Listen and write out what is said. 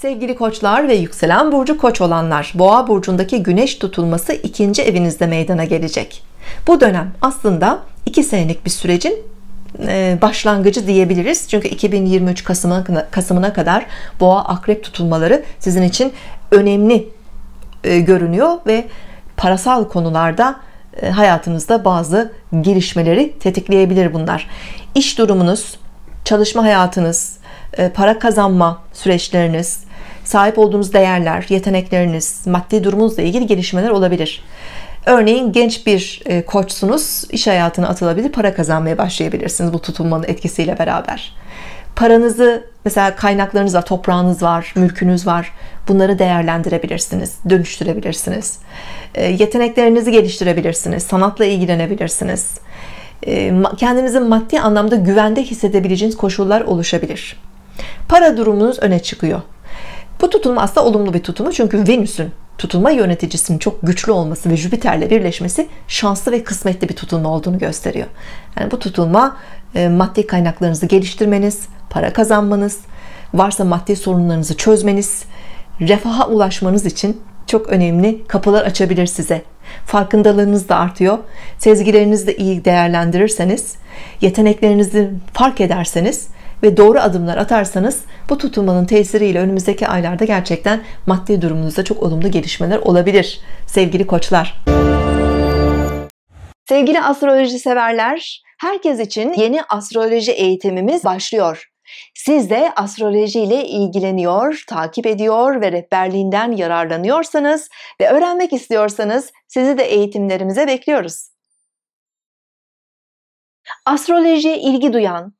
Sevgili koçlar ve yükselen burcu koç olanlar, boğa burcundaki güneş tutulması ikinci evinizde meydana gelecek. Bu dönem aslında iki senelik bir sürecin e, başlangıcı diyebiliriz. Çünkü 2023 Kasım'ına kadar boğa akrep tutulmaları sizin için önemli e, görünüyor ve parasal konularda e, hayatınızda bazı gelişmeleri tetikleyebilir bunlar. İş durumunuz, çalışma hayatınız, para kazanma süreçleriniz, sahip olduğunuz değerler, yetenekleriniz, maddi durumunuzla ilgili gelişmeler olabilir. Örneğin genç bir e, koçsunuz, iş hayatına atılabilir, para kazanmaya başlayabilirsiniz bu tutulmanın etkisiyle beraber. Paranızı mesela kaynaklarınız var, toprağınız var, mülkünüz var. Bunları değerlendirebilirsiniz, dönüştürebilirsiniz. E, yeteneklerinizi geliştirebilirsiniz, sanatla ilgilenebilirsiniz. E, kendinizi maddi anlamda güvende hissedebileceğiniz koşullar oluşabilir. Para durumunuz öne çıkıyor. Bu tutum aslında olumlu bir tutulma çünkü Venüs'ün tutulma yöneticisinin çok güçlü olması ve Jüpiter'le birleşmesi şanslı ve kısmetli bir tutulma olduğunu gösteriyor. Yani bu tutulma e, maddi kaynaklarınızı geliştirmeniz, para kazanmanız, varsa maddi sorunlarınızı çözmeniz, refaha ulaşmanız için çok önemli kapılar açabilir size. Farkındalığınız da artıyor. Sezgilerinizi de iyi değerlendirirseniz, yeteneklerinizi fark ederseniz ve doğru adımlar atarsanız bu tutulmanın tesiriyle önümüzdeki aylarda gerçekten maddi durumunuzda çok olumlu gelişmeler olabilir sevgili koçlar. Sevgili astroloji severler, herkes için yeni astroloji eğitimimiz başlıyor. Siz de astroloji ile ilgileniyor, takip ediyor ve rehberliğinden yararlanıyorsanız ve öğrenmek istiyorsanız sizi de eğitimlerimize bekliyoruz. Astrolojiye ilgi duyan,